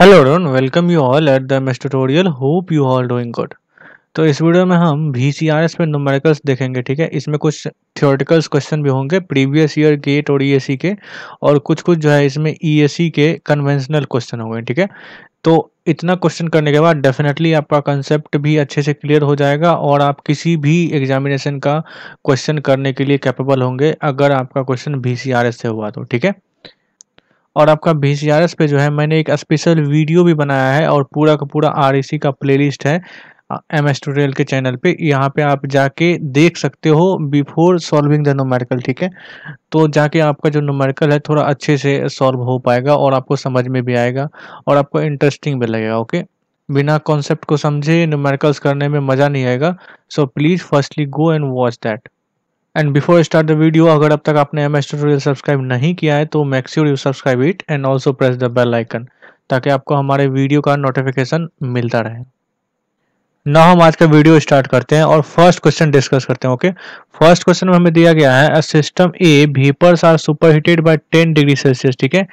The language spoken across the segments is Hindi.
Hello Ron welcome you all at the MS tutorial hope you all doing good तो इस वीडियो में हम वी सी आर एस में नंबरिकल्स देखेंगे ठीक है इसमें कुछ थियोरटिकल्स क्वेश्चन भी होंगे प्रीवियस ईयर गेट और ई e के और कुछ कुछ जो है इसमें ई e के कन्वेंशनल क्वेश्चन होंगे ठीक है तो इतना क्वेश्चन करने के बाद डेफिनेटली आपका कंसेप्ट भी अच्छे से क्लियर हो जाएगा और आप किसी भी एग्जामिनेशन का क्वेश्चन करने के लिए कैपेबल होंगे अगर आपका question V C R S से हुआ तो ठीक है और आपका एस पे जो है मैंने एक स्पेशल वीडियो भी बनाया है और पूरा का पूरा आर e का प्लेलिस्ट है एम एस ट्यूटोरियल के चैनल पे यहाँ पे आप जाके देख सकते हो बिफोर सॉल्विंग द नोमेरिकल ठीक है तो जाके आपका जो नोमेरिकल है थोड़ा अच्छे से सॉल्व हो पाएगा और आपको समझ में भी आएगा और आपको इंटरेस्टिंग भी लगेगा ओके बिना कॉन्सेप्ट को समझे नोमेरिकल्स करने में मज़ा नहीं आएगा so please firstly go and watch that and before start the video अगर अब तक आपने एम एस ट्यूटोरियल सब्सक्राइब नहीं किया है तो make you subscribe it and also press the bell icon ताकि आपको हमारे वीडियो का नोटिफिकेशन मिलता रहे ना हम आज का वीडियो स्टार्ट करते हैं और फर्स्ट क्वेश्चन डिस्कस करते हैं ओके फर्स्ट क्वेश्चन में हमें दिया गया है system a vapours are superheated by 10 degree Celsius ठीक है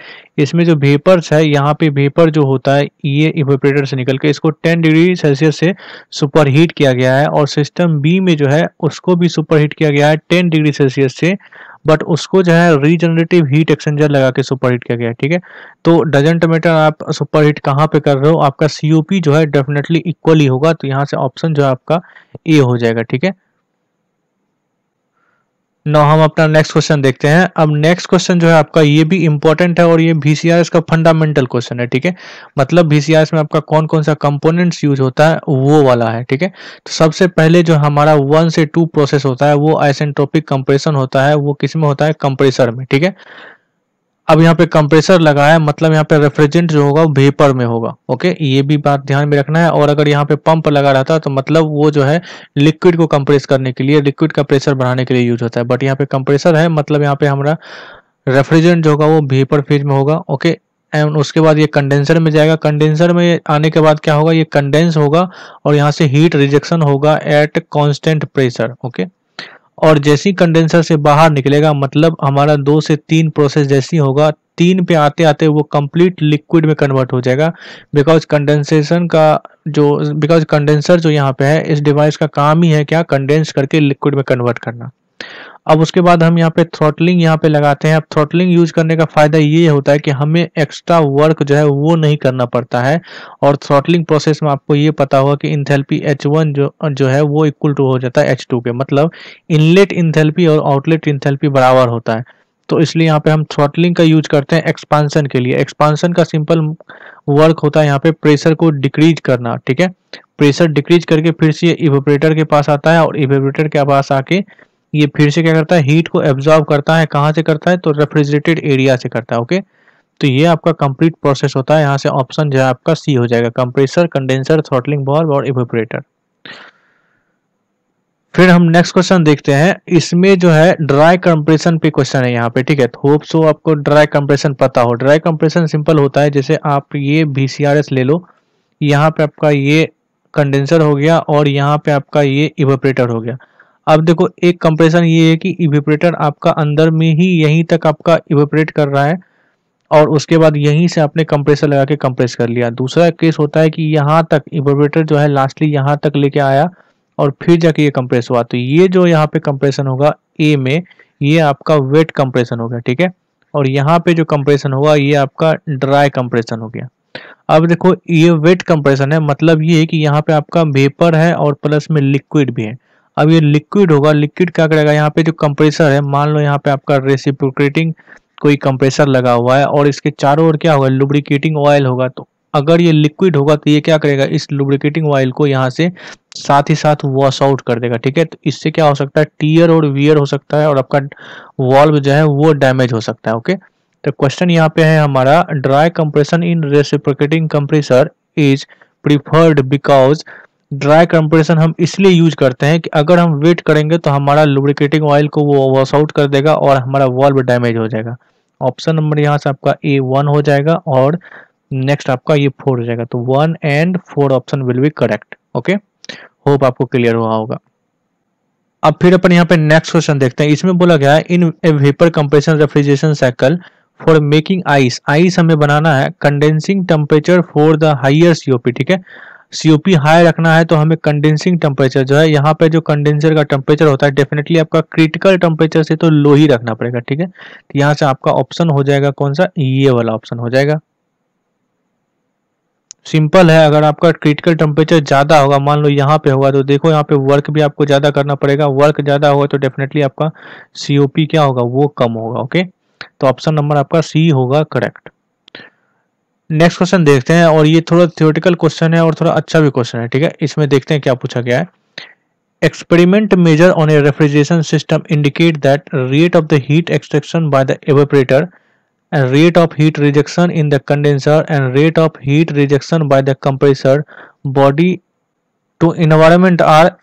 इसमें जो भीपर्स है यहाँ पे भीपर जो होता है ये इवेपरेटर से निकल के इसको 10 डिग्री सेल्सियस से सुपर हीट किया गया है और सिस्टम बी में जो है उसको भी सुपर हीट किया गया है टेन डिग्री सेल्सियस से बट उसको जो है रीजनरेटिव हीट एक्सचेंजर लगा के सुपर हीट किया गया ठीक है तो डजेंट मैटर आप सुपर हीट कहाँ पे कर रहे हो आपका सीओपी जो है डेफिनेटली इक्वली होगा तो यहाँ से ऑप्शन जो है आपका ए हो जाएगा ठीक है नो हम अपना नेक्स्ट क्वेश्चन देखते हैं अब नेक्स्ट क्वेश्चन जो है आपका ये भी इंपॉर्टेंट है और ये बीसीआरएस का फंडामेंटल क्वेश्चन है ठीक है मतलब बीसीआरएस में आपका कौन कौन सा कंपोनेंट्स यूज होता है वो वाला है ठीक है तो सबसे पहले जो हमारा वन से टू प्रोसेस होता है वो आइसेंट्रोपिक कंप्रेशन होता है वो किस में होता है कंप्रेसर में ठीक है अब यहाँ पे कंप्रेसर लगाया मतलब यहाँ पे रेफ्रिजरेंट जो होगा वो वेपर में होगा ओके ये भी बात ध्यान में रखना है और अगर यहाँ पे पंप लगा रहता तो मतलब वो जो है लिक्विड को कंप्रेस करने के लिए लिक्विड का प्रेशर बढ़ाने के लिए यूज होता है बट यहाँ पे कंप्रेसर है मतलब यहाँ पे हमारा रेफ्रिजरेंट जो होगा वो वेपर फेज में होगा ओके एंड उसके बाद ये कंडेंसर में जाएगा कंडेंसर में आने के बाद क्या होगा ये कंडेंस होगा और यहाँ से हीट रिजेक्शन होगा एट कॉन्स्टेंट प्रेशर ओके और जैसे ही कंडेंसर से बाहर निकलेगा मतलब हमारा दो से तीन प्रोसेस जैसी होगा तीन पे आते आते वो कंप्लीट लिक्विड में कन्वर्ट हो जाएगा बिकॉज कंडेंसेशन का जो बिकॉज कंडेंसर जो यहाँ पे है इस डिवाइस का काम ही है क्या कंडेंस करके लिक्विड में कन्वर्ट करना अब उसके बाद हम यहाँ पे थ्रोटलिंग यहाँ पे लगाते हैं अब थ्रोटलिंग यूज करने का फायदा ये होता है कि हमें एक्स्ट्रा वर्क जो है वो नहीं करना पड़ता है और थ्रोटलिंग प्रोसेस में आपको ये पता होगा कि इंथेल्पी एच वन जो जो है वो इक्वल टू हो जाता है एच टू के मतलब इनलेट इंथेल्पी और आउटलेट इंथेल्पी बराबर होता है तो इसलिए यहाँ पे हम थ्रॉटलिंग का यूज करते हैं एक्सपांसन के लिए एक्सपांसन का सिंपल वर्क होता है यहाँ पे प्रेशर को डिक्रीज करना ठीक है प्रेशर डिक्रीज करके फिर से इवेपरेटर के पास आता है और इवेपरेटर के पास आके ये फिर से क्या करता है हीट को एब्जॉर्ब करता है कहाँ से करता है तो रेफ्रिजरेटेड एरिया से करता है ओके तो ये आपका कंप्लीट प्रोसेस होता है यहाँ से ऑप्शन जो है आपका सी हो जाएगा कंप्रेसर कंडेंसर थ्रॉटलिंग बॉल्ब और इवेपरेटर फिर हम नेक्स्ट क्वेश्चन देखते हैं इसमें जो है ड्राई कंप्रेशन पे क्वेश्चन है यहाँ पे ठीक है होप सो तो आपको ड्राई कंप्रेशन पता हो ड्राई कंप्रेशन सिंपल होता है जैसे आप ये एस ले लो यहाँ पे आपका ये कंडेंसर हो गया और यहाँ पे आपका ये इवेपरेटर हो गया अब देखो एक कंप्रेशन ये है कि इवेपरेटर आपका अंदर में ही यहीं तक आपका इवेपरेट कर रहा है और उसके बाद यहीं से आपने कंप्रेसर लगा के कंप्रेस कर लिया दूसरा केस होता है कि यहाँ तक इवेपरेटर जो है लास्टली यहाँ तक लेके आया और फिर जाके ये कंप्रेस हुआ तो ये जो यहाँ पे कंप्रेशन होगा ए में ये आपका वेट कंप्रेशन हो गया ठीक है और यहाँ पे जो कंप्रेशन होगा ये आपका ड्राई कंप्रेशन हो गया अब देखो ये वेट कंप्रेशन है मतलब ये है कि यहाँ पे आपका वेपर है और प्लस में लिक्विड भी है अब ये लिक्विड होगा लिक्विड क्या करेगा यहाँ पे जो कंप्रेसर है मान लो यहाँ पे आपका रेसिप्रोकेटिंग कोई कंप्रेसर लगा हुआ है और इसके चारों ओर क्या होगा लुब्रिकेटिंग ऑयल होगा तो अगर ये लिक्विड होगा तो ये क्या करेगा इस लुब्रिकेटिंग ऑयल को यहाँ से साथ ही साथ वॉश आउट कर देगा ठीक है तो इससे क्या हो सकता है टीयर और वियर हो सकता है और आपका वॉल्व जो है वो डैमेज हो सकता है ओके तो क्वेश्चन यहाँ पे है हमारा dry compression in reciprocating compressor is preferred because dry compression हम इसलिए यूज करते हैं कि अगर हम वेट करेंगे तो हमारा लुब्रिकेटिंग ऑयल को वो वॉश आउट कर देगा और हमारा वॉल्व डैमेज हो जाएगा ऑप्शन नंबर यहाँ से आपका ए वन हो जाएगा और नेक्स्ट आपका ये फोर हो जाएगा तो one and four option will be correct okay hope आपको क्लियर हुआ होगा अब फिर अपन यहाँ पे नेक्स्ट क्वेश्चन देखते हैं इसमें बोला गया है in a vapour compression refrigeration cycle for making ice ice हमें बनाना है condensing temperature for the higher COP ठीक है सीओपी हाई रखना है तो हमें कंडेंसिंग टेम्परेचर जो है यहाँ पे जो कंडेंसर का टेम्परेचर होता है डेफिनेटली आपका क्रिटिकल टेम्परेचर से तो लो ही रखना पड़ेगा ठीक है तो यहाँ से आपका ऑप्शन हो जाएगा कौन सा ये वाला ऑप्शन हो जाएगा सिंपल है अगर आपका क्रिटिकल टेम्परेचर ज़्यादा होगा मान लो यहाँ पे होगा तो देखो यहाँ पे वर्क भी आपको ज़्यादा करना पड़ेगा वर्क ज़्यादा होगा तो डेफिनेटली आपका सीओपी क्या होगा वो कम होगा ओके तो ऑप्शन नंबर आपका सी होगा करेक्ट नेक्स्ट क्वेश्चन देखते हैं और ये थोड़ा थियोरिटिकल क्वेश्चन है और थोड़ा अच्छा भी क्वेश्चन है ठीक है इसमें देखते हैं क्या पूछा गया है experiment measure on a refrigeration system indicate that rate of the heat extraction by the evaporator and rate of heat rejection in the condenser and rate of heat rejection by the compressor body to environment are 70,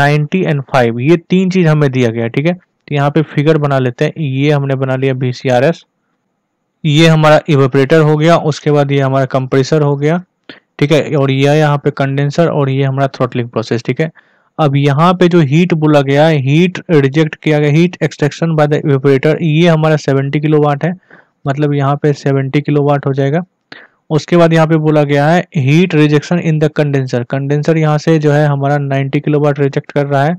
90 and five ये तीन चीज हमें दिया गया ठीक है तो यहाँ पे फिगर बना लेते हैं ये हमने बना लिया बी सी आर एस ये हमारा इवेपरेटर हो गया उसके बाद ये हमारा कंप्रेसर हो गया ठीक है और यह यहाँ पे कंडेंसर और ये हमारा थ्रोटलिंग प्रोसेस ठीक है अब यहाँ पे जो हीट बोला गया है हीट रिजेक्ट किया गया heat extraction by the evaporator ये हमारा 70 वाट है मतलब यहाँ पे 70 वाट हो जाएगा उसके बाद यहाँ पे बोला गया है heat rejection in the condenser condenser यहाँ से जो है हमारा 90 किलो रिजेक्ट कर रहा है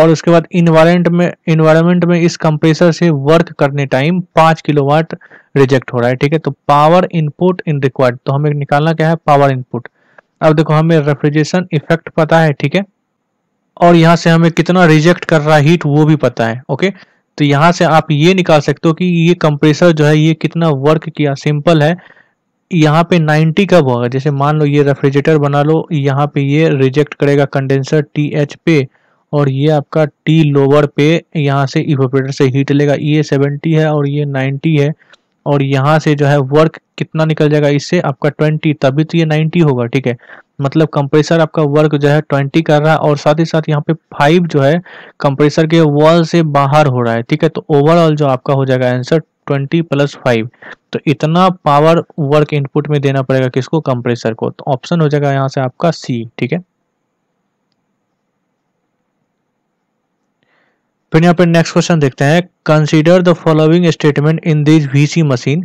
और उसके बाद इन्वायरमेंट में इन्वायरमेंट में इस कंप्रेसर से वर्क करने टाइम किलो किलोवाट रिजेक्ट हो रहा है ठीक है तो पावर इनपुट इन रिक्वायर्ड तो हमें निकालना क्या है पावर इनपुट अब देखो हमें रेफ्रिजरेशन इफेक्ट पता है ठीक है और यहाँ से हमें कितना रिजेक्ट कर रहा है हीट वो भी पता है ओके तो यहाँ से आप ये निकाल सकते हो कि ये कंप्रेसर जो है ये कितना वर्क किया सिंपल है यहाँ पे 90 कब होगा जैसे मान लो ये रेफ्रिजरेटर बना लो यहाँ पे ये रिजेक्ट करेगा कंडेंसर टी एच पे और ये आपका टी लोअर पे यहाँ से इवोपरेटर से हीट लेगा ये 70 है और ये 90 है और यहाँ से जो है वर्क कितना निकल जाएगा इससे आपका 20 तभी तो ये 90 होगा ठीक है मतलब कंप्रेसर आपका वर्क जो है 20 कर रहा है और साथ ही साथ यहाँ पे फाइव जो है कंप्रेसर के वॉल से बाहर हो रहा है ठीक है तो ओवरऑल जो आपका हो जाएगा आंसर 20 प्लस फाइव तो इतना पावर वर्क इनपुट में देना पड़ेगा किसको कंप्रेसर को तो ऑप्शन हो जाएगा यहाँ से आपका सी ठीक है फिर यहाँ पर नेक्स्ट क्वेश्चन देखते हैं consider the following statement in this VC machine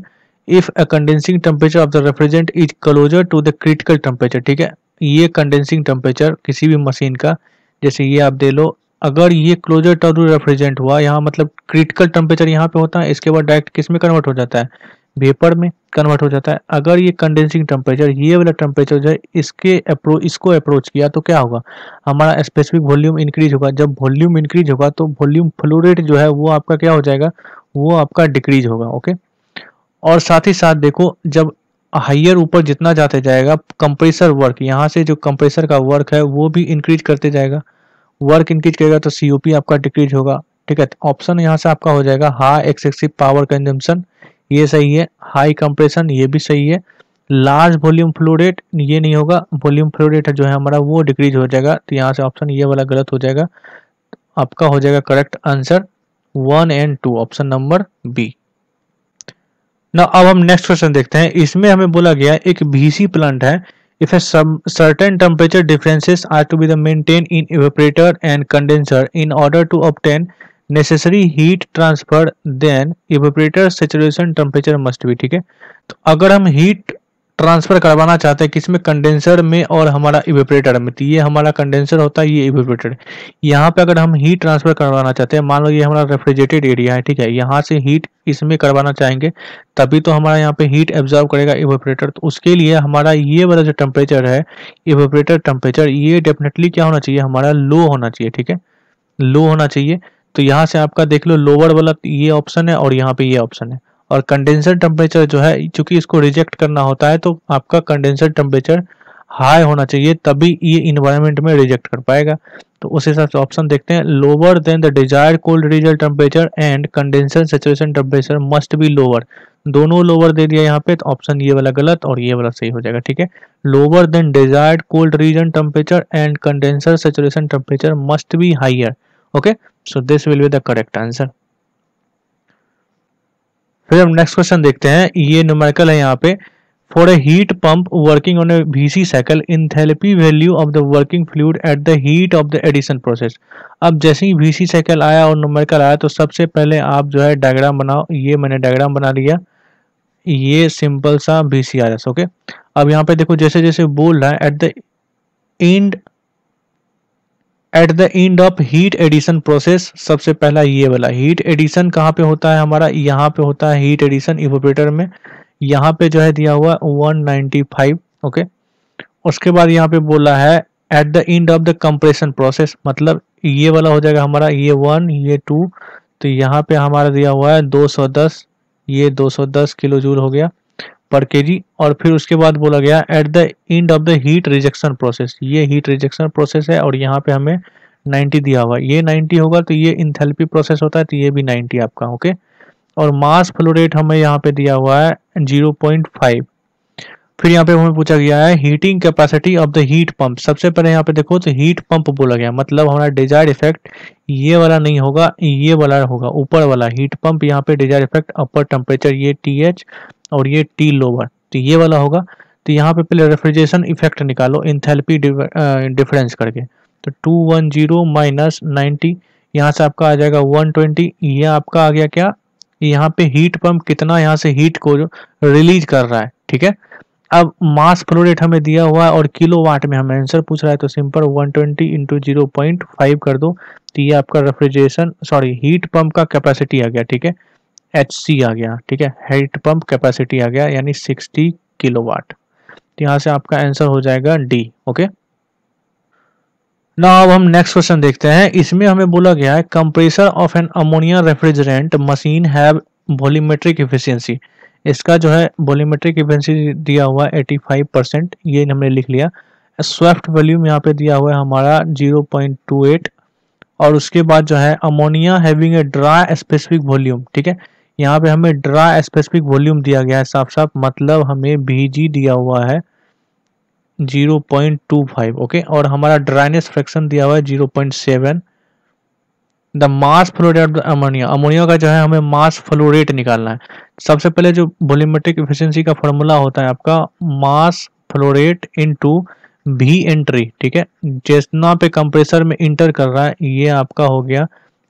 if a condensing temperature of the refrigerant is closer to the critical temperature ठीक है ये कंडेंसिंग टेम्परेचर किसी भी मशीन का जैसे ये आप दे लो अगर ये क्लोजर टू रेफ्रिजरेंट हुआ यहाँ मतलब क्रिटिकल टेम्परेचर यहाँ पे होता है इसके बाद डायरेक्ट किस में कन्वर्ट हो जाता है वेपर में कन्वर्ट हो जाता है अगर ये कंडेंसिंग टेम्परेचर ये वाला टेम्परेचर जो है इसके अप्रोच इसको अप्रोच किया तो क्या होगा हमारा स्पेसिफिक वॉल्यूम इंक्रीज होगा जब वॉल्यूम इंक्रीज होगा तो वॉल्यूम फ्लोरेट जो है वो आपका क्या हो जाएगा वो आपका डिक्रीज होगा ओके और साथ ही साथ देखो जब हाइयर ऊपर जितना जाते जाएगा कंप्रेसर वर्क यहाँ से जो कंप्रेसर का वर्क है वो भी इंक्रीज करते जाएगा वर्क इंक्रीज करेगा तो सी आपका डिक्रीज होगा ठीक है ऑप्शन यहाँ से आपका हो जाएगा हाई एक्सेसिव पावर कंजम्पन ये सही है हाई कंप्रेशन ये भी सही है लार्ज वॉल्यूम फ्लोरेट ये नहीं होगा वॉल्यूम फ्लोरेट जो है हमारा वो डिक्रीज हो जाएगा तो यहाँ से ऑप्शन ये वाला गलत हो जाएगा आपका हो जाएगा correct answer one and two option number B ना अब हम नेक्स्ट क्वेश्चन देखते हैं इसमें हमें बोला गया एक भीसी प्लांट है if a certain temperature differences are to be the in evaporator and condenser in order to obtain necessary heat transfer then evaporator saturation temperature must be ठीक है तो अगर हम हीट ट्रांसफर करवाना चाहते हैं किसमें कंडेंसर में और हमारा इवेपरेटर में तो ये हमारा कंडेंसर होता है ये इवेपरेटर यहाँ पे अगर हम हीट ट्रांसफर करवाना चाहते हैं मान लो ये हमारा रेफ्रिजरेटेड एरिया है ठीक है यहाँ से हीट इसमें करवाना चाहेंगे तभी तो हमारा यहाँ पे हीट एब्जॉर्व करेगा इवेपरेटर तो उसके लिए हमारा ये वाला जो टेम्परेचर है इवेपरेटर टेम्परेचर ये डेफिनेटली क्या होना चाहिए हमारा लो होना चाहिए ठीक है लो होना चाहिए तो यहाँ से आपका देख लो लोअर वाला ये ऑप्शन है और यहाँ पे ये ऑप्शन है और कंडेंसर टेम्परेचर जो है चूंकि इसको रिजेक्ट करना होता है तो आपका कंडेंसर टेम्परेचर हाई होना चाहिए तभी ये इन्वायरमेंट में रिजेक्ट कर पाएगा तो उस हिसाब से ऑप्शन देखते हैं lower than the desired cold region temperature and condenser saturation temperature must be lower दोनों लोअर दे दिया यहाँ पे तो ऑप्शन ये वाला गलत और ये वाला सही हो जाएगा ठीक है lower than desired cold region temperature and condenser saturation temperature must be higher okay so this will be the correct answer फिर हम नेक्स्ट क्वेश्चन देखते हैं ये न्यूमेरिकल है यहाँ पे for a heat pump working on a VC cycle enthalpy value of the working fluid at the heat of the addition process अब जैसे ही वीसी साइकिल आया और न्यूमेरिकल आया तो सबसे पहले आप जो है डायग्राम बनाओ ये मैंने डायग्राम बना लिया ये सिंपल सा V C R S okay अब यहाँ पे देखो जैसे जैसे बोल रहा है at the end at the end of heat addition process सबसे पहला ये वाला हीट एडिशन कहाँ पे होता है हमारा यहाँ पे होता है हीट एडिशन इवोपरेटर में यहाँ पे जो है दिया हुआ 195 ओके उसके बाद यहाँ पे बोला है at the end of the compression process मतलब ये वाला हो जाएगा हमारा ये वन ये टू तो यहाँ पे हमारा दिया हुआ है 210 ये 210 किलो जूल हो गया पर के और फिर उसके बाद बोला गया at the end of the heat rejection process ये हीट रिजेक्शन प्रोसेस है और यहाँ पे हमें 90 दिया हुआ ये 90 होगा तो ये इंथेल्पी प्रोसेस होता है तो ये भी 90 आपका ओके और मास फ्लोरेट हमें यहाँ पे दिया हुआ है 0.5 फिर यहाँ पे हमें पूछा गया है heating capacity of the heat pump सबसे पहले यहाँ पे देखो तो हीट पंप बोला गया मतलब हमारा डिजायर इफेक्ट ये वाला नहीं होगा ये वाला होगा ऊपर वाला हीट पंप यहाँ पे डिजायर इफेक्ट अपर टेम्परेचर ये टी एच और ये टी लोवर तो ये वाला होगा तो यहाँ पे पहले रेफ्रिजरेशन इफेक्ट निकालो इंथेलपी डिफरेंस करके तो two one zero minus ninety यहाँ से आपका आ जाएगा वन ट्वेंटी ये आपका आ गया क्या यहाँ पे हीट पंप कितना यहाँ से हीट को रिलीज कर रहा है ठीक है अब मास फ्लो रेट हमें दिया हुआ है और किलो वाट में हमें आंसर पूछ रहा है तो simple 120 twenty into zero point five कर दो तो ये आपका रेफ्रिजरेशन सॉरी हीट पंप का कैपेसिटी आ गया ठीक है एच सी आ गया ठीक है हीट पंप कैपेसिटी आ गया यानी 60 किलोवाट तो यहाँ से आपका आंसर हो जाएगा डी ओके ना अब हम नेक्स्ट क्वेश्चन देखते हैं इसमें हमें बोला गया है compressor of an ammonia refrigerant machine have volumetric efficiency इसका जो है वॉल्यूमेट्रिक इफिशियंसी दिया हुआ है फाइव परसेंट ये हमने लिख लिया स्वेफ्ट वॉल्यूम यहाँ पे दिया हुआ है हमारा एट और उसके बाद जो है ammonia having a dry specific volume ठीक है यहाँ पे हमें ड्रा स्पेसिफिक वॉल्यूम दिया गया है साफ साफ मतलब हमें बीजी दिया हुआ है 0.25 ओके और हमारा ड्राइनेस फ्रैक्शन दिया हुआ है 0.7 the mass flow rate ammonia ammonia का जो है हमें मास फ्लोरेट निकालना है सबसे पहले जो वोल्यूमेट्रिक इफिशियंसी का फॉर्मूला होता है आपका mass flow rate into V entry ठीक है जितना पे कंप्रेसर में इंटर कर रहा है ये आपका हो गया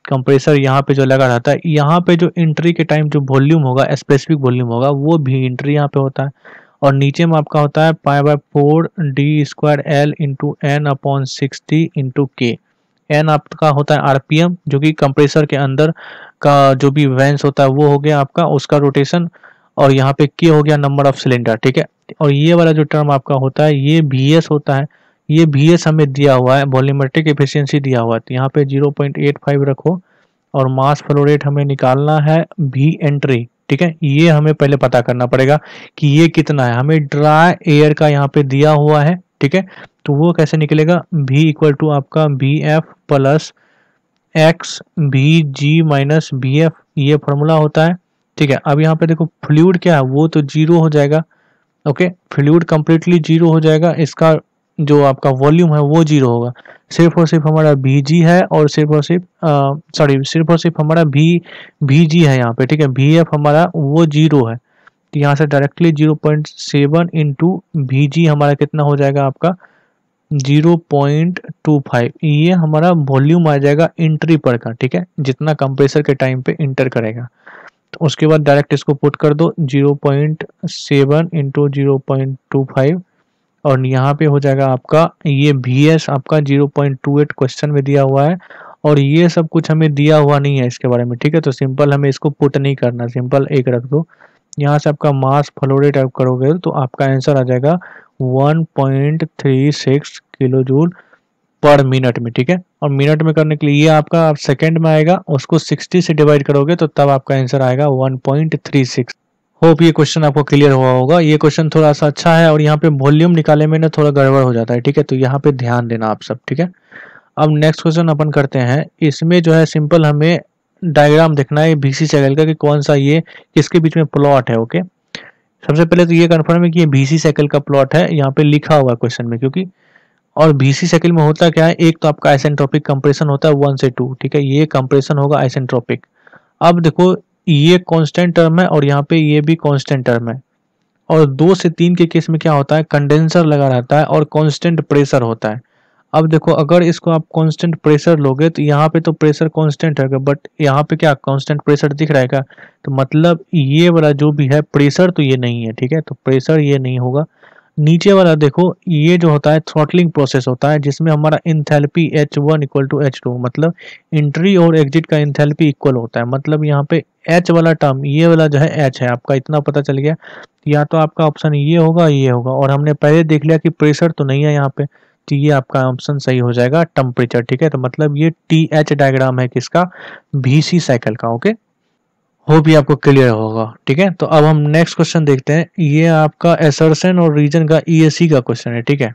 कंप्रेसर यहाँ पे जो लगा रहता है यहाँ पे जो इंट्री के टाइम जो वॉल्यूम होगा स्पेसिफिक वॉल्यूम होगा वो भी इंट्री यहाँ पे होता है और नीचे में आपका होता है pi by four D square L into N upon sixty into K N आपका होता है आरपीएम जो कि कंप्रेसर के अंदर का जो भी वेंस होता है वो हो गया आपका उसका रोटेशन और यहाँ पे के हो गया नंबर ऑफ सिलेंडर ठीक है और ये वाला जो टर्म आपका होता है ये वी होता है ये भी एस हमें दिया हुआ है वॉल्यूमेट्रिक एफिशिएंसी दिया हुआ है तो यहाँ पे 0.85 रखो और मास फ्लो रेट हमें निकालना है भी एंट्री ठीक है ये हमें पहले पता करना पड़ेगा कि ये कितना है हमें ड्राई एयर का यहाँ पे दिया हुआ है ठीक है तो वो कैसे निकलेगा भी इक्वल टू आपका V F plus X V G minus V F ये फॉर्मूला होता है ठीक है अब यहाँ पे देखो फ्लूड क्या है वो तो जीरो हो जाएगा ओके फ्लूड कंप्लीटली जीरो हो जाएगा इसका जो आपका वॉल्यूम है वो जीरो होगा सिर्फ और सिर्फ हमारा भी जी है और सिर्फ और सिर्फ सॉरी सिर्फ और सिर्फ हमारा भी भी जी है यहाँ पे ठीक है भी एफ हमारा वो जीरो है तो यहाँ से directly zero point seven into V G हमारा कितना हो जाएगा आपका जीरो पॉइंट टू फाइव ये हमारा वॉल्यूम आ जाएगा इंट्री पर का ठीक है जितना कंप्रेसर के टाइम पे इंटर करेगा तो उसके बाद डायरेक्ट इसको पुट कर दो zero point seven into zero point two five और यहाँ पे हो जाएगा आपका ये बी एस आपका zero point two eight question में दिया हुआ है और ये सब कुछ हमें दिया हुआ नहीं है इसके बारे में ठीक है तो सिंपल हमें इसको पुट नहीं करना सिंपल एक रख दो यहाँ से आपका मास फ्लोरेट टाइप करोगे तो आपका आंसर आ जाएगा 1.36 किलो जूल पर मिनट में ठीक है और मिनट में करने के लिए ये आपका आप सेकेंड में आएगा उसको सिक्सटी से डिवाइड करोगे तो तब आपका आंसर आएगा वन होप ये क्वेश्चन आपको क्लियर हुआ होगा ये क्वेश्चन थोड़ा सा अच्छा है और यहाँ पे वॉल्यूम निकाले में ना थोड़ा गड़बड़ हो जाता है ठीक है तो यहाँ पे ध्यान देना आप सब ठीक है अब नेक्स्ट क्वेश्चन अपन करते हैं इसमें जो है सिंपल हमें डायग्राम देखना है बीसी साइकिल का कि कौन सा ये किसके बीच में प्लॉट है ओके सबसे पहले तो ये कन्फर्म है कि ये बीसी साइकिल का प्लॉट है यहाँ पे लिखा हुआ है क्वेश्चन में क्योंकि और बीसी साइकिल में होता क्या है एक तो आपका आइसेंट्रोपिक कंप्रेशन होता है वन से टू ठीक है ये कंप्रेशन होगा आइसेंट्रोपिक अब देखो ये कांस्टेंट टर्म है और यहाँ पे ये भी कांस्टेंट टर्म है और दो से तीन के केस में क्या होता है कंडेंसर लगा रहता है और कांस्टेंट प्रेशर होता है अब देखो अगर इसको आप कांस्टेंट प्रेशर लोगे तो यहाँ पे तो प्रेशर कांस्टेंट है बट यहाँ पे क्या कांस्टेंट प्रेशर दिख रहेगा तो मतलब ये वाला जो भी है प्रेशर तो ये नहीं है ठीक है तो प्रेशर ये नहीं होगा नीचे वाला देखो ये जो होता है थ्रॉटलिंग प्रोसेस होता है जिसमें हमारा enthalpy H one equal to H two मतलब इंट्री और एग्जिट का इंथेलपी इक्वल होता है मतलब यहाँ पे एच वाला टर्म ये वाला जो है एच है आपका इतना पता चल गया या तो आपका ऑप्शन ये होगा ये होगा और हमने पहले देख लिया कि प्रेशर तो नहीं है यहाँ पे तो ये आपका ऑप्शन सही हो जाएगा टेम्परेचर ठीक है तो मतलब ये टी एच डायग्राम है किसका सी साइकिल का ओके होप ये आपको क्लियर होगा ठीक है तो अब हम नेक्स्ट क्वेश्चन देखते हैं ये आपका एसरसन और रीजन का ई का क्वेश्चन है ठीक है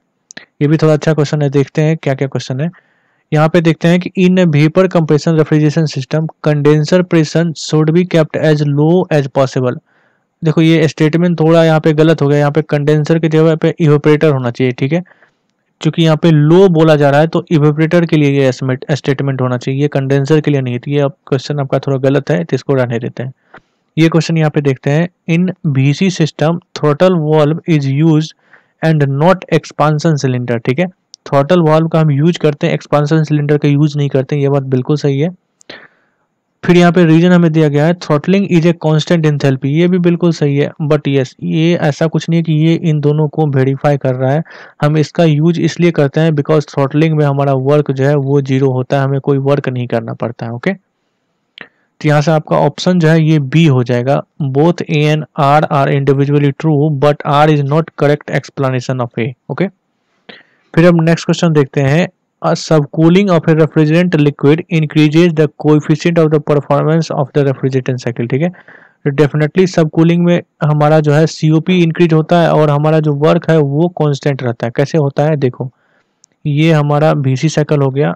ये भी थोड़ा अच्छा क्वेश्चन है देखते हैं क्या क्या क्वेश्चन है यहाँ पे देखते हैं कि in vapour compression refrigeration system condenser pressure should be kept as low as possible देखो ये स्टेटमेंट थोड़ा यहाँ पे गलत हो गया यहाँ पे कंडेंसर के जगह पे इवोपरेटर होना चाहिए ठीक है चूंकि यहाँ पे लो बोला जा रहा है तो इवेपरेटर के लिए ये स्टेटमेंट होना चाहिए ये कंडेंसर के लिए नहीं थी तो ये अब क्वेश्चन आपका थोड़ा गलत है तो इसको रहने देते हैं ये क्वेश्चन यहाँ पे देखते हैं in VC system throttle valve is use and not expansion cylinder ठीक है थ्रोटल वॉल्व का हम यूज करते हैं एक्सपांसन सिलेंडर का यूज नहीं करते ये बात बिल्कुल सही है फिर यहाँ पे रीजन हमें दिया गया है throttling is a constant enthalpy ये भी बिल्कुल सही है बट यस ये ऐसा कुछ नहीं है कि ये इन दोनों को वेरीफाई कर रहा है हम इसका यूज इसलिए करते हैं बिकॉज थ्रॉटलिंग में हमारा वर्क जो है वो जीरो होता है हमें कोई वर्क नहीं करना पड़ता है ओके तो यहाँ से आपका ऑप्शन जो है ये बी हो जाएगा both A and R are individually true but R is not correct explanation of A okay फिर अब नेक्स्ट क्वेश्चन देखते हैं subcooling of refrigerant liquid liquid the the coefficient of the performance of the refrigerant ठीक है तो डेफिनेटली सब कूलिंग में हमारा जो है सी इंक्रीज होता है और हमारा जो वर्क है वो कांस्टेंट रहता है कैसे होता है देखो ये हमारा सी साइकिल हो गया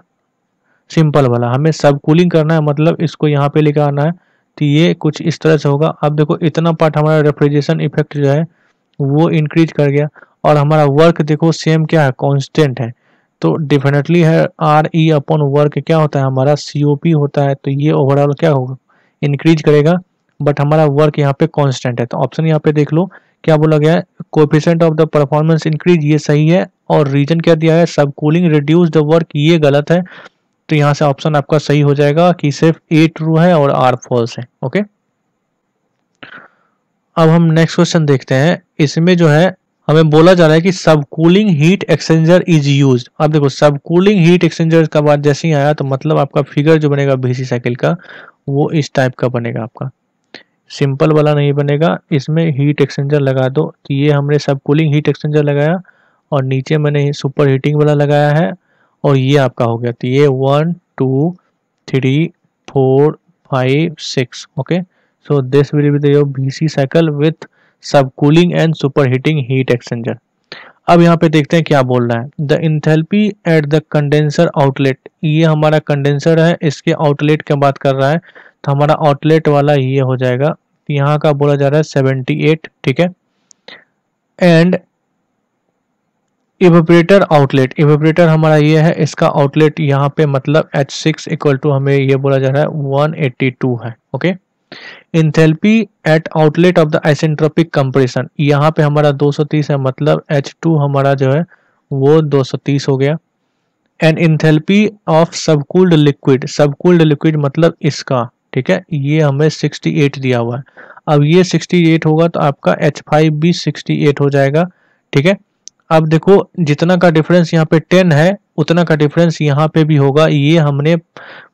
सिंपल वाला हमें सब कूलिंग करना है मतलब इसको यहाँ पे लेकर आना है तो ये कुछ इस तरह से होगा अब देखो इतना पार्ट हमारा रेफ्रिजरेशन इफेक्ट जो है वो इंक्रीज कर गया और हमारा वर्क देखो सेम क्या है कॉन्स्टेंट है तो डेफिनेटली है आर ई अपॉन वर्क क्या होता है हमारा सी ओ पी होता है तो ये ओवरऑल क्या होगा इंक्रीज करेगा बट हमारा वर्क यहाँ पे कॉन्स्टेंट है तो ऑप्शन यहाँ पे देख लो क्या बोला गया है coefficient of the performance increase ये सही है और रीजन क्या दिया है सब कूलिंग रिड्यूस द वर्क ये गलत है तो यहाँ से ऑप्शन आपका सही हो जाएगा कि सिर्फ ए ट्रू है और आर फॉल्स है ओके अब हम नेक्स्ट क्वेश्चन देखते हैं इसमें जो है हमें बोला जा रहा है कि subcooling heat exchanger is use अब देखो सब कूलिंग हीट एक्सचेंजर का बात जैसे ही आया तो मतलब आपका फिगर जो बनेगा बीसी साइकिल का वो इस टाइप का बनेगा आपका सिंपल वाला नहीं बनेगा इसमें हीट एक्सचेंजर लगा दो तो ये हमने सब कूलिंग हीट एक्सचेंजर लगाया और नीचे मैंने सुपर हीटिंग वाला लगाया है और ये आपका हो गया तो ये one two three four five six okay so this will be the C cycle with subcooling and superheating heat exchanger अब यहाँ पे देखते हैं क्या बोल रहा है the enthalpy at the condenser outlet ये हमारा कंडेंसर है इसके आउटलेट की बात कर रहा है तो हमारा आउटलेट वाला ये हो जाएगा यहाँ का बोला जा रहा है सेवेंटी एट ठीक है एंड इवेपरेटर आउटलेट इवेपरेटर हमारा ये है इसका आउटलेट यहाँ पे मतलब एच सिक्स इक्वल टू हमें ये बोला जा रहा है वन एट्टी टू है okay okay? Enthalpy at outlet of the isentropic compression यहाँ पे हमारा 230 है मतलब H2 हमारा जो है वो 230 हो गया and enthalpy of subcooled liquid subcooled liquid मतलब इसका ठीक है ये हमें 68 दिया हुआ है अब ये 68 होगा तो आपका H5 भी 68 हो जाएगा ठीक है अब देखो जितना का डिफरेंस यहाँ पे 10 है उतना का डिफरेंस यहाँ पे भी होगा ये हमने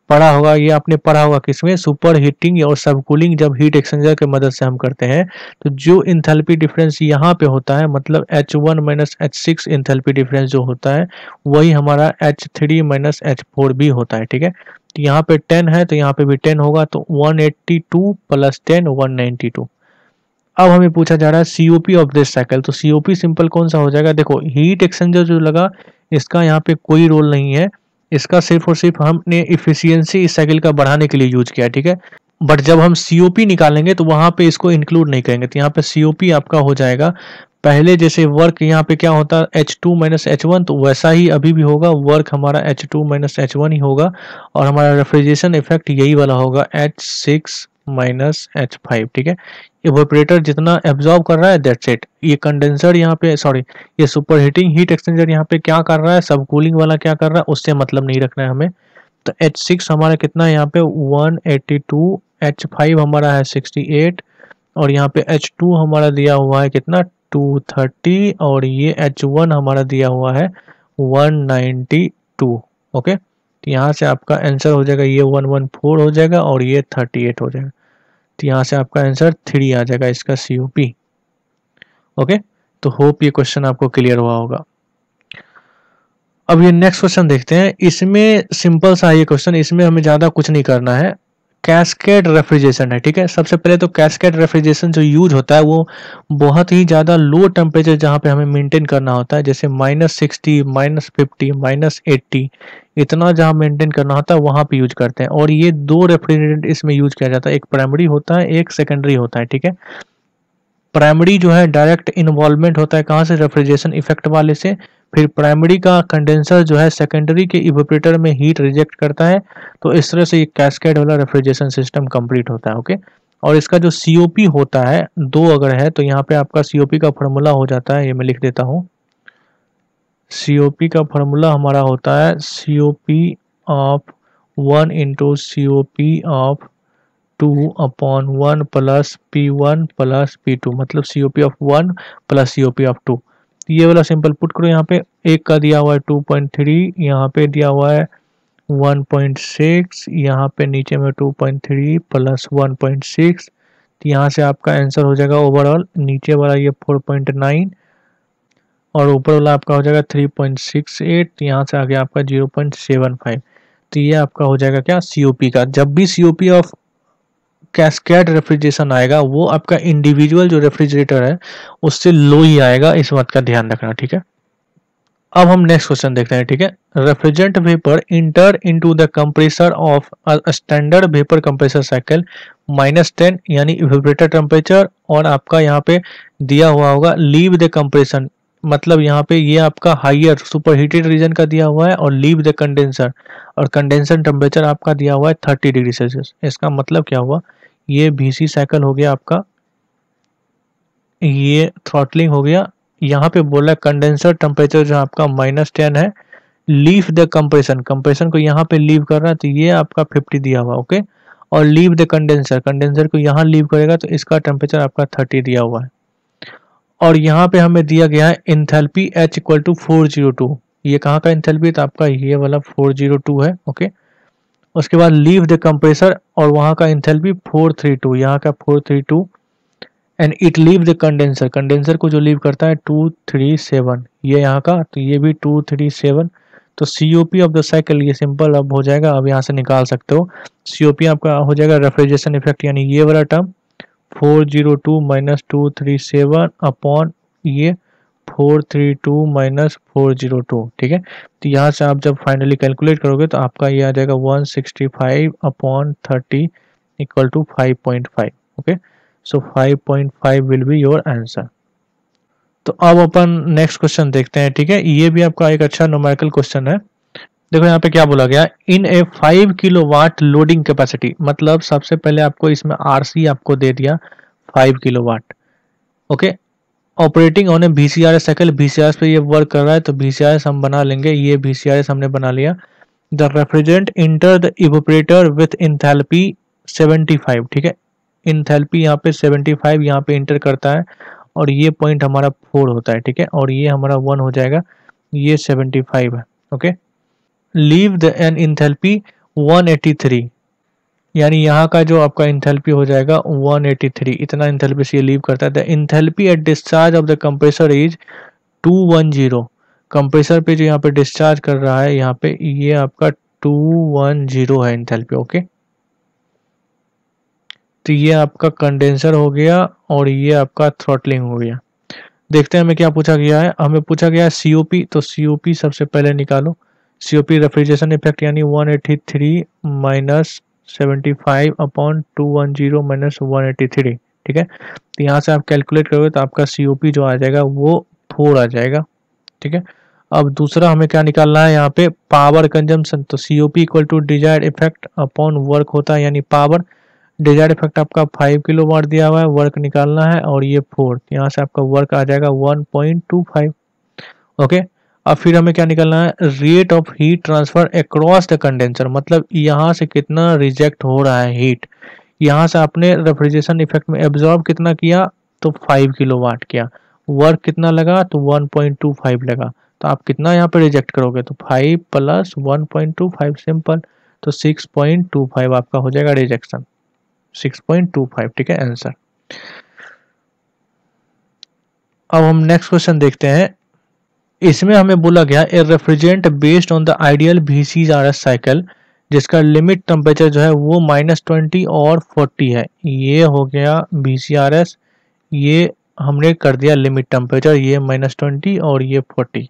पढ़ा होगा ये आपने पढ़ा होगा किसमें सुपर हीटिंग और सब कूलिंग जब हीट एक्सचेंजर की मदद से हम करते हैं तो जो इंथेल्पी डिफरेंस यहाँ पे होता है मतलब H one minus H six enthalpy difference जो होता है वही हमारा H three minus H four भी होता है ठीक है तो यहाँ पे टेन है तो यहाँ पे भी टेन होगा तो one eighty two plus ten one ninety two अब हमें पूछा जा रहा है सीओपी ऑफ दिस साइकिल तो सीओपी सिंपल कौन सा हो जाएगा देखो हीट एक्सचेंजर जो लगा इसका यहाँ पे कोई रोल नहीं है इसका सिर्फ और सिर्फ हमने इफिशियंसी इस साइकिल का बढ़ाने के लिए यूज किया ठीक है बट जब हम सीओपी निकालेंगे तो वहां पे इसको इंक्लूड नहीं करेंगे तो यहाँ पे सीओपी आपका हो जाएगा पहले जैसे वर्क यहाँ पे क्या होता है H two minus H one तो वैसा ही अभी भी होगा वर्क हमारा H two minus H one ही होगा और हमारा रेफ्रिजरेशन इफेक्ट यही वाला होगा H six minus H five ठीक है इवोपरेटर जितना एब्जॉर्ब कर रहा है दैट्स इट ये कंडेंसर यहाँ पे सॉरी ये सुपर हीटिंग हीट एक्सचेंजर यहाँ पे क्या कर रहा है सब कूलिंग वाला क्या कर रहा है उससे मतलब नहीं रखना है हमें तो एच सिक्स हमारा कितना है यहाँ पे one eighty two H five हमारा है सिक्सटी एट और यहाँ पे एच टू हमारा दिया हुआ है कितना टू थर्टी और ये एच वन हमारा दिया हुआ है वन नाइन्टी टू ओके यहाँ से आपका आंसर हो जाएगा ये वन वन फोर हो जाएगा और ये थर्टी एट हो जाएगा तो यहाँ से आपका आंसर थ्री आ जाएगा इसका सी ओके तो होप ये क्वेश्चन आपको क्लियर हुआ होगा अब ये नेक्स्ट क्वेश्चन देखते हैं इसमें सिंपल सा ये क्वेश्चन इसमें हमें ज़्यादा कुछ नहीं करना है कैस्केड रेफ्रिजरेशन है ठीक है सबसे पहले तो कैस्केड रेफ्रिजरेशन जो यूज होता है वो बहुत ही ज़्यादा लो टेम्परेचर जहाँ पे हमें मेंटेन करना होता है जैसे minus sixty minus fifty minus eighty इतना जहाँ मेंटेन करना होता है वहां पे यूज करते हैं और ये दो रेफ्रिजरेंट इसमें यूज किया जाता है एक प्राइमरी होता है एक सेकेंडरी होता है ठीक है प्राइमरी जो है डायरेक्ट इन्वॉल्वमेंट होता है कहाँ से रेफ्रिजरेशन इफेक्ट वाले से फिर प्राइमरी का कंडेंसर जो है सेकेंडरी के इवोपरेटर में हीट रिजेक्ट करता है तो इस तरह से ये कैस्केड वाला रेफ्रिजरेशन सिस्टम कंप्लीट होता है ओके और इसका जो सी होता है दो अगर है तो यहाँ पे आपका सी का फॉर्मूला हो जाता है ये मैं लिख देता हूँ सी का फॉर्मूला हमारा होता है C of one into C of two upon one plus P one plus P two मतलब C O P of one plus C O P of two ये वाला सिंपल पुट करो यहाँ पे एक का दिया हुआ है टू पॉइंट थ्री यहाँ पे दिया हुआ है वन पॉइंट सिक्स यहाँ पे नीचे में two point three plus one point six तो यहाँ से आपका आंसर हो जाएगा ओवरऑल नीचे वाला ये फोर पॉइंट नाइन और ऊपर वाला आपका हो जाएगा थ्री पॉइंट सिक्स एट यहाँ से आगे आपका जीरो पॉइंट सेवन फाइव तो ये आपका हो जाएगा क्या सी का जब भी सी ऑफ कैस्केड रेफ्रिजरेशन आएगा वो आपका इंडिविजुअल जो रेफ्रिजरेटर है उससे लो ही आएगा इस बात का ध्यान रखना ठीक है अब हम नेक्स्ट क्वेश्चन देखते हैं ठीक है refrigerant vapour enter into the compressor of standard vapour compressor cycle minus ten यानी इवेपरेटर टेम्परेचर और आपका यहाँ पे दिया हुआ होगा लीव द कंप्रेशन मतलब यहाँ पे ये आपका हाइयर सुपर हीटेड रीजन का दिया हुआ है और लीव द कंडेंसर और कंडेंसर टेम्परेचर आपका दिया हुआ है थर्टी डिग्री सेल्सियस इसका मतलब क्या हुआ ये बीसी साइकिल हो गया आपका ये थ्रॉटलिंग हो गया यहाँ पे बोला कंडेंसर टेम्परेचर जो आपका माइनस टेन है लीव द कंप्रेशन कंप्रेशन को यहाँ पे लीव कर रहा है तो ये आपका फिफ्टी दिया हुआ ओके और लीव द कंडेंसर कंडेंसर को यहाँ लीव करेगा तो इसका टेम्परेचर आपका थर्टी दिया हुआ है और यहाँ पे हमें दिया गया है enthalpy H equal to four zero two ये कहाँ का इंथेल्पी तो आपका ये वाला फोर जीरो टू है ओके उसके बाद लीव द कंप्रेसर और वहाँ का इंथेल फोर थ्री टू यहाँ का four three two and it leave the condenser condenser को जो लीव करता है टू थ्री सेवन ये यहाँ का तो ये भी टू थ्री सेवन तो C O P of the cycle ये सिंपल अब हो जाएगा अब यहाँ से निकाल सकते हो सी ओ पी आपका हो जाएगा रेफ्रिजरेशन इफेक्ट यानी ये वाला term four zero two minus two three seven upon ये four three two minus four zero two ठीक है तो यहाँ से आप जब फाइनली कैलकुलेट करोगे तो आपका ये आ जाएगा one sixty five upon thirty equal to five point five okay so five point five will be your answer तो अब अपन नेक्स्ट क्वेश्चन देखते हैं ठीक है ये भी आपका एक अच्छा नोमेरिकल क्वेश्चन है देखो यहाँ पे क्या बोला गया in a five kilowatt loading capacity मतलब सबसे पहले आपको इसमें आरसी आपको दे दिया five kilowatt okay operating on a B C R S cycle B C R S पे ये वर्क कर रहा है तो बी सी आर एस हम बना लेंगे ये बी सी आर एस हमने बना लिया the refrigerant enter the evaporator with seventy five ठीक है इंथेलपी यहाँ पे सेवेंटी फाइव यहाँ पे इंटर करता है और ये पॉइंट हमारा फोर होता है ठीक है और ये हमारा वन हो जाएगा ये फाइव है okay leave the N one eighty three यानी यहाँ का जो आपका इंथेल्पी हो जाएगा 183 इतना इंथेल्पी से लीव करता है enthalpy at discharge of the compressor is 210 compressor पे जो यहाँ पे डिस्चार्ज कर रहा है यहाँ पे ये आपका 210 है इंथेल्पी ओके तो ये आपका कंडेंसर हो गया और ये आपका थ्रॉटलिंग हो गया देखते हैं हमें क्या पूछा गया है हमें पूछा गया है सीओपी तो सीओपी सबसे पहले निकालो सीओपी रेफ्रिजरेशन इफेक्ट यानी 183 minus seventy five upon two one zero minus one eighty three ठीक है तो यहाँ से आप कैलकुलेट करोगे तो आपका सी ओ पी जो आ जाएगा वो फोर आ जाएगा ठीक है अब दूसरा हमें क्या निकालना है यहाँ पे पावर कंजम्पशन तो C O P equal to desire effect upon work होता है यानी पावर डिजायर इफेक्ट आपका फाइव किलो वाट दिया हुआ है वर्क निकालना है और ये फोर तो यहाँ से आपका वर्क आ जाएगा one point two five okay अब फिर हमें क्या निकलना है rate of heat transfer across the condenser मतलब यहाँ से कितना रिजेक्ट हो रहा है हीट यहाँ से आपने रेफ्रिजरेशन इफेक्ट में एब्जॉर्ब कितना किया तो 5 वाट किया वर्क कितना लगा तो 1.25 लगा तो आप कितना यहाँ पे रिजेक्ट करोगे तो 5 प्लस फाइव सिंपल तो 6.25 आपका हो जाएगा रिजेक्शन 6.25 ठीक है आंसर अब हम नेक्स्ट क्वेश्चन देखते हैं इसमें हमें बोला गया a refrigerant based on the ideal V C cycle जिसका लिमिट टेम्परेचर जो है वो माइनस ट्वेंटी और फोर्टी है ये हो गया बी सी आर एस ये हमने कर दिया लिमिट टेम्परेचर ये माइनस ट्वेंटी और ये फोर्टी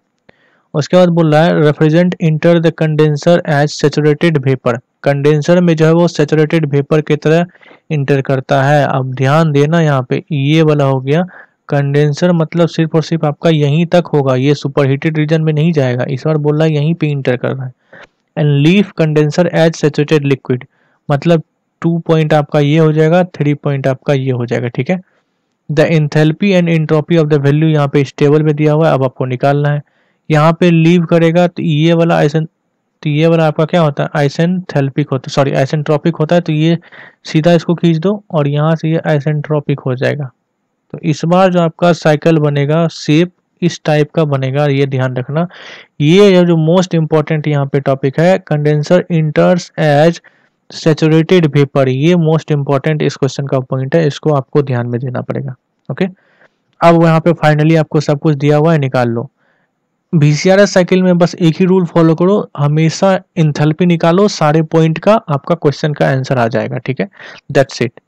उसके बाद बोल रहा है refrigerant enter the condenser as saturated vapour condenser में जो है वो सेचुरेटेड वेपर की तरह इंटर करता है अब ध्यान देना यहाँ पे ये वाला हो गया कंडेंसर मतलब सिर्फ और सिर्फ आपका यहीं तक होगा ये सुपरहीटेड रीजन में नहीं जाएगा इस बार बोल रहा है यहीं पे इंटर कर रहा है and leave condenser as saturated liquid मतलब टू पॉइंट आपका ये हो जाएगा थ्री पॉइंट आपका ये हो जाएगा ठीक है the enthalpy and entropy of the value यहाँ पे स्टेबल में दिया हुआ है अब आपको निकालना है यहाँ पे लीव करेगा तो ये वाला आइसन तो ये वाला आपका क्या होता है आइसेंथेल्पिक होता है सॉरी आइसेंट्रॉपिक होता है तो ये सीधा इसको खींच दो और यहाँ से ये आइसेंट्रॉपिक हो जाएगा तो इस बार जो आपका साइकिल बनेगा सेप इस टाइप का बनेगा ये ध्यान रखना ये जो मोस्ट इंपॉर्टेंट यहाँ पे टॉपिक है condenser enters as saturated vapour ये मोस्ट इंपॉर्टेंट इस क्वेश्चन का पॉइंट है इसको आपको ध्यान में देना पड़ेगा ओके अब यहाँ पे फाइनली आपको सब कुछ दिया हुआ है निकाल लो बीसीआरएस साइकिल में बस एक ही रूल फॉलो करो हमेशा इंथेल्पी निकालो सारे पॉइंट का आपका क्वेश्चन का आंसर आ जाएगा ठीक है दैट्स इट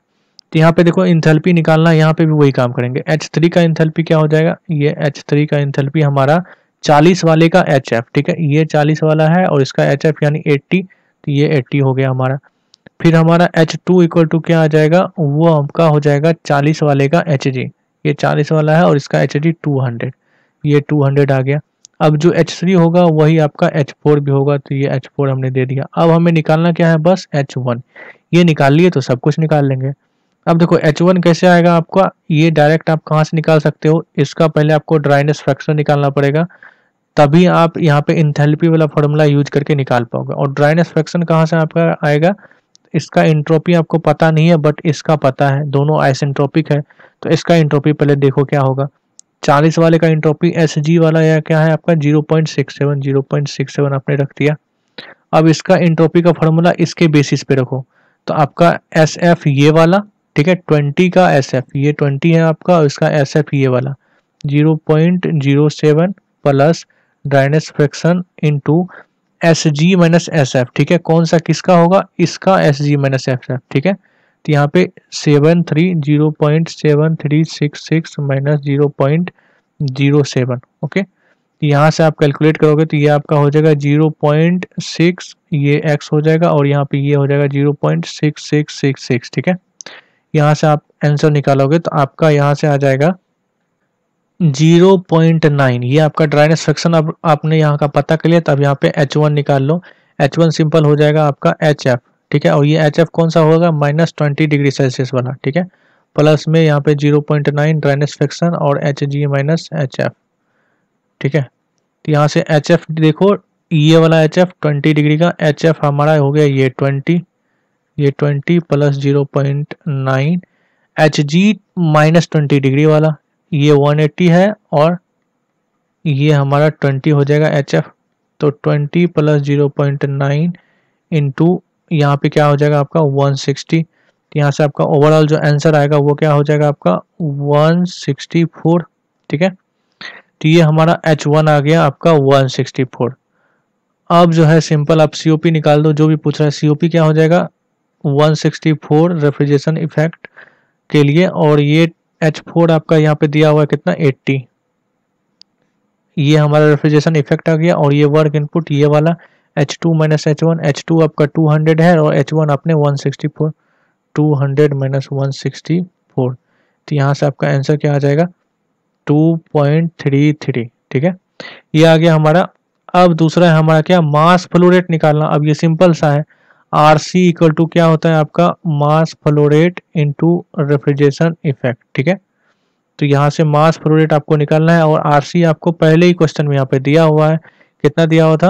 तो यहाँ पे देखो इंथेल्पी निकालना यहाँ पे भी वही काम करेंगे एच थ्री का इंथेल्पी क्या हो जाएगा ये एच थ्री का इंथेल्पी हमारा चालीस वाले का एच एफ ठीक है ये चालीस वाला है और इसका एच एफ यानी एट्टी तो ये एट्टी हो गया हमारा फिर हमारा एच टू इक्वल टू क्या आ जाएगा वो आपका हो जाएगा चालीस वाले का एच जी ये चालीस वाला है और इसका एच जी टू हंड्रेड ये टू हंड्रेड आ गया अब जो एच थ्री होगा वही आपका एच फोर भी होगा तो ये एच फोर हमने दे दिया अब हमें निकालना क्या है बस एच वन ये निकाल लिए तो सब कुछ निकाल लेंगे अब देखो H1 कैसे आएगा आपका ये डायरेक्ट आप कहाँ से निकाल सकते हो इसका पहले आपको ड्राइनेस फ्रैक्शन निकालना पड़ेगा तभी आप यहाँ पे इंथेलपी वाला फॉर्मूला यूज करके निकाल पाओगे और ड्राइनेस फ्रैक्शन कहाँ से आपका आएगा इसका इंट्रोपी आपको पता नहीं है बट इसका पता है दोनों आइसेंट्रोपिक है तो इसका इंट्रोपी पहले देखो क्या होगा चालीस वाले का इंट्रोपी एस जी वाला या क्या है आपका zero point six seven zero point six seven आपने रख दिया अब इसका इंट्रोपी का फॉर्मूला इसके बेसिस पे रखो तो आपका एस एफ ये वाला ठीक है ट्वेंटी का एस एफ ये ट्वेंटी है आपका और इसका एस एफ ये वाला zero point zero seven plus dryness fraction into S G minus S F ठीक है कौन सा किसका होगा इसका S G minus S F ठीक है तो यहाँ पे seven three zero point seven three six six minus zero point zero seven okay यहाँ से आप कैलकुलेट करोगे तो ये आपका हो जाएगा जीरो पॉइंट सिक्स ये एक्स हो जाएगा और यहाँ पे ये हो जाएगा zero point six six six six ठीक है यहाँ से आप आंसर निकालोगे तो आपका यहाँ से आ जाएगा 0.9 ये आपका ड्राइनेस फ्रैक्शन आप, आपने यहाँ का पता कर लिया तब यहाँ पे H1 निकाल लो H1 सिंपल हो जाएगा आपका HF ठीक है और ये एच एफ कौन सा होगा माइनस ट्वेंटी डिग्री सेल्सियस वाला ठीक है प्लस में यहाँ पे zero point nine dryness fraction और H G minus H F ठीक है तो यहाँ से एच एफ देखो ये वाला एच एफ ट्वेंटी डिग्री का एच एफ हमारा हो गया ये ट्वेंटी ये twenty plus zero point nine H G minus twenty degree वाला ये वन एट्टी है और ये हमारा ट्वेंटी हो जाएगा एच एफ तो twenty plus zero point nine into यहाँ पे क्या हो जाएगा आपका वन सिक्सटी तो यहाँ से आपका ओवरऑल जो आंसर आएगा वो क्या हो जाएगा आपका वन सिक्सटी फोर ठीक है तो ये हमारा एच वन आ गया आपका वन सिक्सटी फोर अब जो है सिंपल आप सी ओ पी निकाल दो जो भी पूछ रहा है सी ओ पी क्या हो जाएगा 164 रेफ्रिजरेशन इफेक्ट के लिए और ये H4 आपका यहाँ पे दिया हुआ है कितना 80 ये हमारा रेफ्रिजरेशन इफेक्ट आ गया और ये वर्क इनपुट ये वाला H2 टू माइनस एच आपका 200 है और H1 आपने 164 200 माइनस फोर तो यहाँ से आपका आंसर क्या आ जाएगा 2.33 ठीक है ये आ गया हमारा अब दूसरा है हमारा क्या मास फ्लो रेट निकालना अब ये सिंपल सा है आर सी इक्वल टू क्या होता है आपका mass flow rate into refrigeration effect ठीक है तो यहाँ से मास फ्लोरेट आपको निकालना है और आर सी आपको पहले ही क्वेश्चन में यहाँ पे दिया हुआ है कितना दिया हुआ था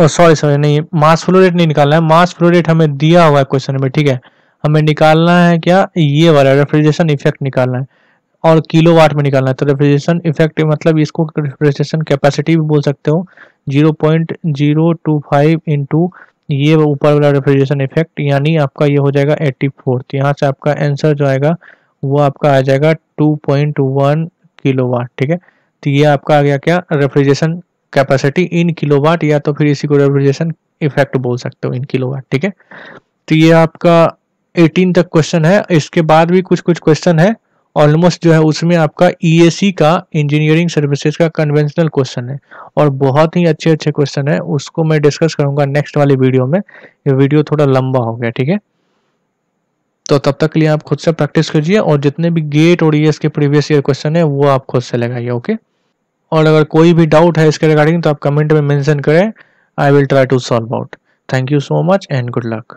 और सॉरी सॉरी नहीं मास फ्लोरेट नहीं निकालना है मास फ्लोरेट हमें दिया हुआ है क्वेश्चन में ठीक है हमें निकालना है क्या ये वाला रेफ्रिजरेशन इफेक्ट निकालना है और किलोवाट में निकालना है तो रेफ्रिजरेशन इफेक्ट मतलब इसको रेफ्रिजरेशन कैपेसिटी भी बोल सकते हो zero point zero two five ये ऊपर वाला रेफ्रिजरेशन इफेक्ट यानी आपका ये हो जाएगा एट्टी फोर यहाँ से आपका आंसर जो आएगा वो आपका आ जाएगा टू पॉइंट वन किलोवाट ठीक है तो ये आपका आ गया क्या रेफ्रिजरेशन कैपेसिटी इन किलोवाट या तो फिर इसी को रेफ्रिजरेशन इफेक्ट बोल सकते हो इन किलोवाट ठीक है तो ये आपका 18 तक क्वेश्चन है इसके बाद भी कुछ कुछ क्वेश्चन है ऑलमोस्ट जो है उसमें आपका ई e का इंजीनियरिंग सर्विसेज का कन्वेंशनल क्वेश्चन है और बहुत ही अच्छे अच्छे क्वेश्चन है उसको मैं डिस्कस करूंगा नेक्स्ट वाली वीडियो में ये वीडियो थोड़ा लंबा हो गया ठीक है तो तब तक के लिए आप खुद से प्रैक्टिस कीजिए और जितने भी गेट और ई e के प्रीवियस ईयर क्वेश्चन है वो आप खुद से लगाइए ओके और अगर कोई भी डाउट है इसके रिगार्डिंग तो आप कमेंट में मैंशन करें I will try to solve out thank you so much and good luck